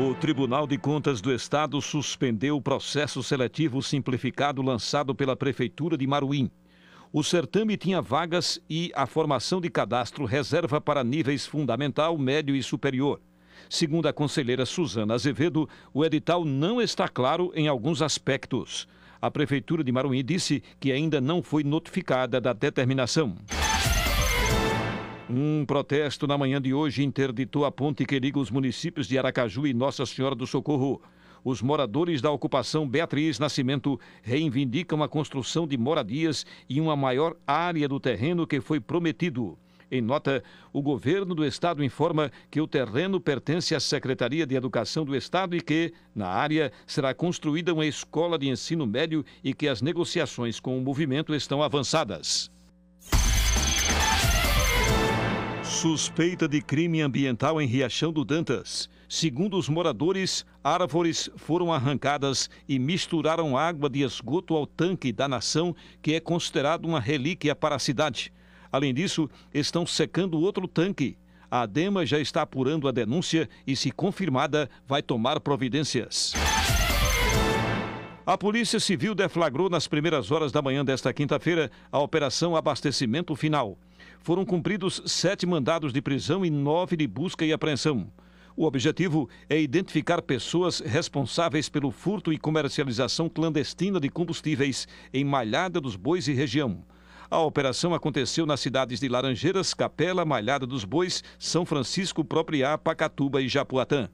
O Tribunal de Contas do Estado suspendeu o processo seletivo simplificado lançado pela Prefeitura de Maruim. O certame tinha vagas e a formação de cadastro reserva para níveis fundamental, médio e superior. Segundo a conselheira Suzana Azevedo, o edital não está claro em alguns aspectos. A Prefeitura de Maruim disse que ainda não foi notificada da determinação. Um protesto na manhã de hoje interditou a ponte que liga os municípios de Aracaju e Nossa Senhora do Socorro. Os moradores da ocupação Beatriz Nascimento reivindicam a construção de moradias e uma maior área do terreno que foi prometido. Em nota, o governo do estado informa que o terreno pertence à Secretaria de Educação do Estado e que, na área, será construída uma escola de ensino médio e que as negociações com o movimento estão avançadas. Suspeita de crime ambiental em Riachão do Dantas. Segundo os moradores, árvores foram arrancadas e misturaram água de esgoto ao tanque da nação, que é considerado uma relíquia para a cidade. Além disso, estão secando outro tanque. A DEMA já está apurando a denúncia e, se confirmada, vai tomar providências. A Polícia Civil deflagrou nas primeiras horas da manhã desta quinta-feira a Operação Abastecimento Final. Foram cumpridos sete mandados de prisão e nove de busca e apreensão. O objetivo é identificar pessoas responsáveis pelo furto e comercialização clandestina de combustíveis em Malhada dos Bois e região. A operação aconteceu nas cidades de Laranjeiras, Capela, Malhada dos Bois, São Francisco, Propriá, Pacatuba e Japuatã.